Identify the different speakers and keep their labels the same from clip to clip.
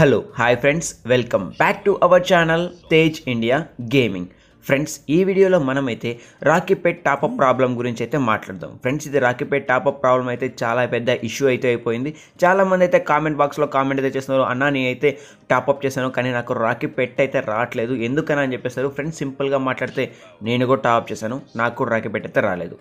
Speaker 1: hello hi friends welcome back to our channel Tej India gaming friends ఈ వీడియోలో మనమైతే రాకీపేట్ top up problem గురించి అయితే మాట్లాడదాం ఫ్రెండ్స్ ఇది రాకీపేట్ టాపప్ ప్రాబ్లం అయితే చాలా పెద్ద ఇష్యూ అయితే అయిపోయింది చాలామంది అయితే కామెంట్ బాక్స్లో కామెంట్ అయితే చేస్తున్నారు అన్న అయితే టాపప్ చేశాను కానీ నాకు రాకీపేట్ అయితే రావట్లేదు ఎందుకని అని చెప్పేస్తారు ఫ్రెండ్స్ సింపుల్గా మాట్లాడితే నేను కూడా టాప్ చేశాను నాకు కూడా రాకీపేట్ అయితే రాలేదు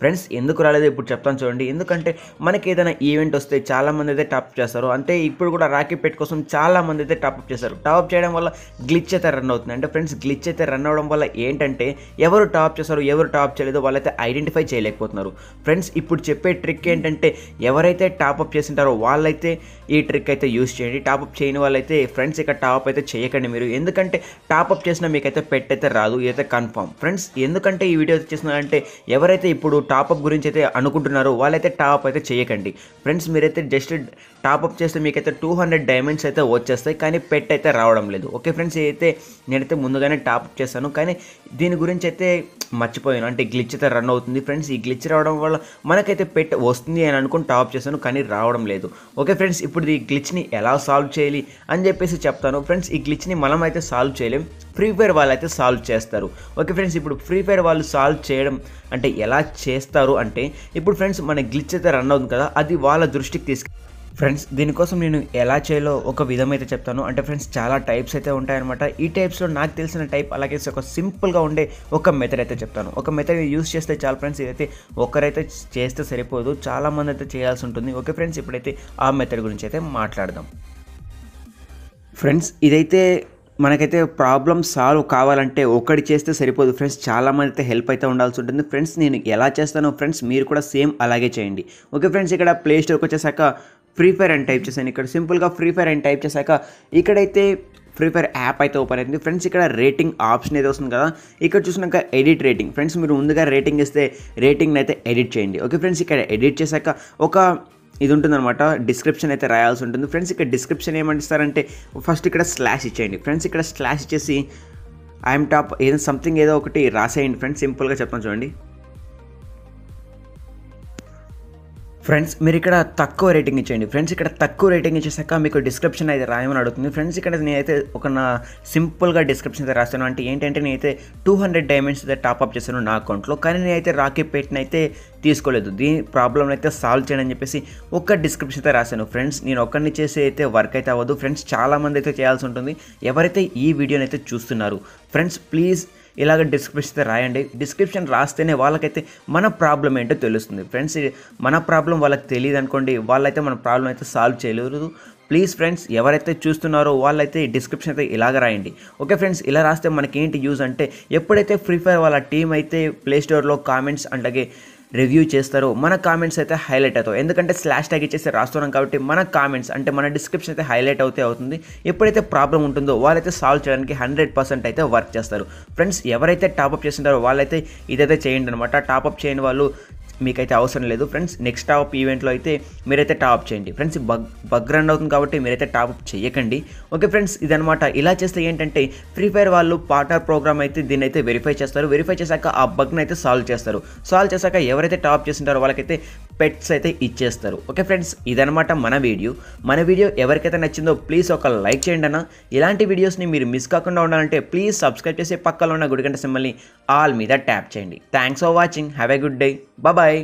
Speaker 1: ఫ్రెండ్స్ ఎందుకు రాలేదు ఇప్పుడు చెప్తాను చూడండి ఎందుకంటే మనకి ఏదైనా ఈవెంట్ వస్తే చాలామంది అయితే టాప్ చేస్తారు అంటే ఇప్పుడు కూడా రాఖీ పెట్ కోసం చాలామంది అయితే టాప్ చేస్తారు టాప్ చేయడం వల్ల గ్లిచ్ అయితే రన్ అవుతుంది అంటే ఫ్రెండ్స్ గ్లిచ్ అయితే రన్ అవడం వల్ల ఏంటంటే ఎవరు టాప్ చేస్తారు ఎవరు టాప్ చేయలేదు వాళ్ళైతే ఐడెంటిఫై చేయలేకపోతున్నారు ఫ్రెండ్స్ ఇప్పుడు చెప్పే ట్రిక్ ఏంటంటే ఎవరైతే టాప్అప్ చేసింటారో వాళ్ళైతే ఈ ట్రిక్ అయితే యూస్ చేయండి టాప్అప్ చేయని వాళ్ళైతే ఫ్రెండ్స్ ఇక టాప్ అయితే చేయకండి మీరు ఎందుకంటే టాప్అప్ చేసినా మీకైతే పెట్ అయితే రాదు ఇదైతే కన్ఫామ్ ఫ్రెండ్స్ ఎందుకంటే ఈ వీడియో చేసిన అంటే ఎవరైతే ఇప్పుడు టాపప్ గురించి అయితే అనుకుంటున్నారో వాళ్ళైతే టాప్అప్ అయితే చేయకండి ఫ్రెండ్స్ మీరైతే జస్ట్ టాపప్ చేస్తే మీకైతే టూ హండ్రెడ్ డైమండ్స్ అయితే వచ్చేస్తాయి కానీ పెట్ అయితే రావడం లేదు ఓకే ఫ్రెండ్స్ అయితే నేనైతే ముందుగానే టాపప్ చేస్తాను కానీ దీని గురించి అయితే మర్చిపోయాను అంటే గ్లిచ్ అయితే రన్ అవుతుంది ఫ్రెండ్స్ ఈ గ్లిచ్ రావడం వల్ల మనకైతే పెట్ వస్తుంది అని అనుకుని టాప్ చేశాను కానీ రావడం లేదు ఓకే ఫ్రెండ్స్ ఇప్పుడు ఈ గ్లిచ్ని ఎలా సాల్వ్ చేయాలి అని చెప్పేసి చెప్తాను ఫ్రెండ్స్ ఈ గ్లిచ్ని మనం అయితే సాల్వ్ చేయలేం ఫ్రీ ఫైర్ వాళ్ళు అయితే సాల్వ్ చేస్తారు ఓకే ఫ్రెండ్స్ ఇప్పుడు ఫ్రీ ఫైర్ వాళ్ళు సాల్వ్ చేయడం అంటే ఎలా చేస్తారు అంటే ఇప్పుడు ఫ్రెండ్స్ మన గ్లిచ్ అయితే రన్ అవుతుంది కదా అది వాళ్ళ దృష్టికి తీసుకు ఫ్రెండ్స్ దీనికోసం నేను ఎలా చేయాలో ఒక విధం అయితే చెప్తాను అంటే ఫ్రెండ్స్ చాలా టైప్స్ అయితే ఉంటాయన్నమాట ఈ టైప్స్లో నాకు తెలిసిన టైప్ అలాగే ఒక సింపుల్గా ఉండే ఒక మెథడ్ అయితే చెప్తాను ఒక మెథడ్ యూస్ చేస్తే చాలా ఫ్రెండ్స్ ఇదైతే ఒకరైతే చేస్తే సరిపోదు చాలామంది అయితే చేయాల్సి ఉంటుంది ఓకే ఫ్రెండ్స్ ఇప్పుడైతే ఆ మెథడ్ గురించి అయితే మాట్లాడదాం ఫ్రెండ్స్ ఇదైతే మనకైతే ప్రాబ్లమ్ సాల్వ్ కావాలంటే ఒకటి చేస్తే సరిపోదు ఫ్రెండ్స్ చాలామంది అయితే హెల్ప్ అయితే ఉండాల్సి ఉంటుంది ఫ్రెండ్స్ నేను ఎలా చేస్తానో ఫ్రెండ్స్ మీరు కూడా సేమ్ అలాగే చేయండి ఓకే ఫ్రెండ్స్ ఇక్కడ ప్లే స్టోర్కి వచ్చేసాక ఫ్రీ ఫైర్ అని టైప్ చేశాను ఇక్కడ సింపుల్గా ఫ్రీ ఫైర్ అని టైప్ చేశాక ఇక్కడైతే ఫ్రీ ఫైర్ యాప్ అయితే ఓపెన్ అవుతుంది ఫ్రెండ్స్ ఇక్కడ రేటింగ్ ఆప్షన్ ఏదో వస్తుంది కదా ఇక్కడ చూసినాక ఎడిట్ రేటింగ్ ఫ్రెండ్స్ మీరు ముందుగా రేటింగ్ ఇస్తే రేటింగ్ని అయితే ఎడిట్ చేయండి ఓకే ఫ్రెండ్స్ ఇక్కడ ఎడిట్ చేశాక ఒక ఇది ఉంటుందన్నమాట డిస్క్రిప్షన్ అయితే రాయాల్సి ఉంటుంది ఫ్రెండ్స్ ఇక్కడ డిస్క్రిప్షన్ ఏమంటారంటే ఫస్ట్ ఇక్కడ స్లాష్ ఇచ్చేయండి ఫ్రెండ్స్ ఇక్కడ స్లాష్ ఇచ్చేసి ఐఎమ్ టాప్ ఏదో సంథింగ్ ఏదో ఒకటి రాసేయండి ఫ్రెండ్స్ సింపుల్గా చెప్పండి చూడండి ఫ్రెండ్స్ మీరు ఇక్కడ తక్కువ రేటింగ్ ఇచ్చేయండి ఫ్రెండ్స్ ఇక్కడ తక్కువ రేటింగ్ ఇచ్చేసాక మీకు డిస్క్రిప్షన్ అయితే రాయమని అడుగుతుంది ఫ్రెండ్స్ ఇక్కడ నేనైతే ఒక నా సింపుల్గా డిస్క్రిప్షన్ అయితే రాస్తాను అంటే ఏంటంటే నేనైతే టూ హండ్రెడ్ డైమండ్స్ అయితే టాప్అప్ చేశాను నా అకౌంట్లో కానీ నేనైతే రాకీ పేట్ని అయితే తీసుకోలేదు దీని ప్రాబ్లం అయితే సాల్వ్ చేయండి అని చెప్పేసి ఒక డిస్క్రిప్షన్ అయితే రాశాను ఫ్రెండ్స్ నేను ఒక్కడిని చేసే అయితే వర్క్ అయితే అవ్వదు ఫ్రెండ్స్ చాలామంది అయితే చేయాల్సి ఉంటుంది ఎవరైతే ఈ వీడియోని అయితే చూస్తున్నారు ఫ్రెండ్స్ ప్లీజ్ ఇలాగ డిస్క్రిప్షన్ అయితే రాయండి డిస్క్రిప్షన్ రాస్తేనే వాళ్ళకైతే మన ప్రాబ్లం ఏంటో తెలుస్తుంది ఫ్రెండ్స్ మన ప్రాబ్లం వాళ్ళకి తెలియదు అనుకోండి వాళ్ళైతే మన ప్రాబ్లం అయితే సాల్వ్ చేయలేరు ప్లీజ్ ఫ్రెండ్స్ ఎవరైతే చూస్తున్నారో వాళ్ళైతే ఈ డిస్క్రిప్షన్ అయితే ఇలాగ రాయండి ఓకే ఫ్రెండ్స్ ఇలా రాస్తే మనకి ఏంటి యూజ్ అంటే ఎప్పుడైతే ఫ్రీ ఫైర్ వాళ్ళ టీం అయితే ప్లేస్టోర్లో కామెంట్స్ అలాగే రివ్యూ చేస్తారో మన కామెంట్స్ అయితే హైలైట్ అవుతాయి ఎందుకంటే స్లాష్ ట్యాగ్ ఇచ్చేసి రాస్తున్నాం కాబట్టి మన కామెంట్స్ అంటే మన డిస్క్రిప్షన్ అయితే హైలైట్ అవుతే అవుతుంది ఎప్పుడైతే ప్రాబ్లం ఉంటుందో వాళ్ళైతే సాల్వ్ చేయడానికి హండ్రెడ్ పర్సెంట్ అయితే వర్క్ చేస్తారు ఫ్రెండ్స్ ఎవరైతే టాపప్ చేస్తుంటారో వాళ్ళైతే ఇదైతే చేయండి అనమాట టాపప్ చేయని వాళ్ళు మీకైతే అవసరం లేదు ఫ్రెండ్స్ నెక్స్ట్ టాప్ ఈవెంట్లో అయితే మీరైతే టాప్ చేయండి ఫ్రెండ్స్ బగ్ బగ్ రన్ అవుతుంది కాబట్టి మీరైతే టాప్ చేయకండి ఓకే ఫ్రెండ్స్ ఇదనమాట ఇలా చేస్తే ఏంటంటే ఫ్రీ ఫైర్ వాళ్ళు పార్ట్నర్ ప్రోగ్రామ్ అయితే దీన్ని అయితే వెరిఫై చేస్తారు వెరిఫై చేశాక ఆ బగ్ని అయితే సాల్వ్ చేస్తారు సాల్వ్ చేశాక ఎవరైతే టాప్ చేస్తుంటారో వాళ్ళకైతే పెట్స్ అయితే ఇచ్చేస్తారు ఓకే ఫ్రెండ్స్ ఇదనమాట మన వీడియో మన వీడియో ఎవరికైతే నచ్చిందో ప్లీజ్ ఒక లైక్ చేయండి అన్న ఇలాంటి వీడియోస్ని మీరు మిస్ కాకుండా ఉండాలంటే ప్లీజ్ సబ్స్క్రైబ్ చేసే పక్కలో ఉన్న గుడిగంట సింబల్ని ఆల్ మీద ట్యాప్ చేయండి thanks for watching have a good day bye